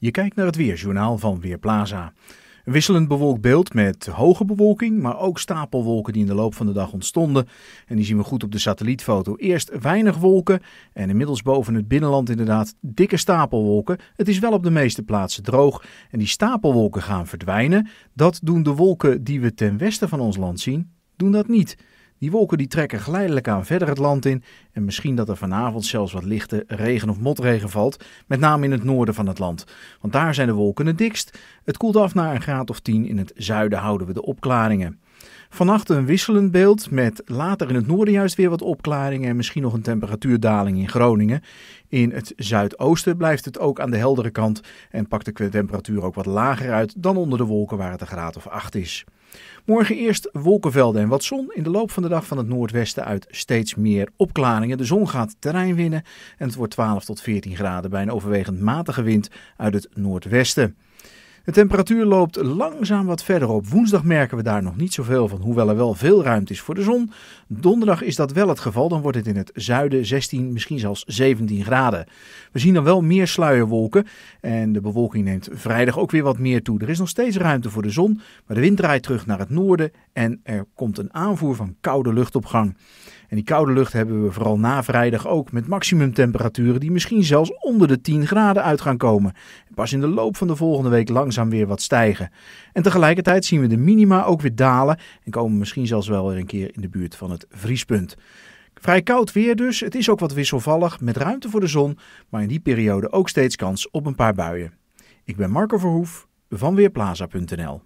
Je kijkt naar het weerjournaal van Weerplaza. Een wisselend bewolkt beeld met hoge bewolking, maar ook stapelwolken die in de loop van de dag ontstonden. En die zien we goed op de satellietfoto. Eerst weinig wolken en inmiddels boven het binnenland inderdaad dikke stapelwolken. Het is wel op de meeste plaatsen droog en die stapelwolken gaan verdwijnen. Dat doen de wolken die we ten westen van ons land zien, doen dat niet. Die wolken die trekken geleidelijk aan verder het land in en misschien dat er vanavond zelfs wat lichte regen of motregen valt, met name in het noorden van het land. Want daar zijn de wolken het dikst. Het koelt af naar een graad of 10, in het zuiden houden we de opklaringen. Vannacht een wisselend beeld met later in het noorden juist weer wat opklaringen en misschien nog een temperatuurdaling in Groningen. In het zuidoosten blijft het ook aan de heldere kant en pakt de temperatuur ook wat lager uit dan onder de wolken waar het een graad of 8 is. Morgen eerst wolkenvelden en wat zon. In de loop van de dag van het noordwesten uit steeds meer opklaringen. De zon gaat terrein winnen en het wordt 12 tot 14 graden bij een overwegend matige wind uit het noordwesten. De temperatuur loopt langzaam wat verder op. Woensdag merken we daar nog niet zoveel van, hoewel er wel veel ruimte is voor de zon. Donderdag is dat wel het geval, dan wordt het in het zuiden 16, misschien zelfs 17 graden. We zien dan wel meer sluierwolken en de bewolking neemt vrijdag ook weer wat meer toe. Er is nog steeds ruimte voor de zon, maar de wind draait terug naar het noorden en er komt een aanvoer van koude lucht op gang. En die koude lucht hebben we vooral na vrijdag ook met maximumtemperaturen die misschien zelfs onder de 10 graden uit gaan komen pas in de loop van de volgende week langzaam weer wat stijgen. En tegelijkertijd zien we de minima ook weer dalen en komen misschien zelfs wel weer een keer in de buurt van het vriespunt. Vrij koud weer dus, het is ook wat wisselvallig met ruimte voor de zon, maar in die periode ook steeds kans op een paar buien. Ik ben Marco Verhoef van Weerplaza.nl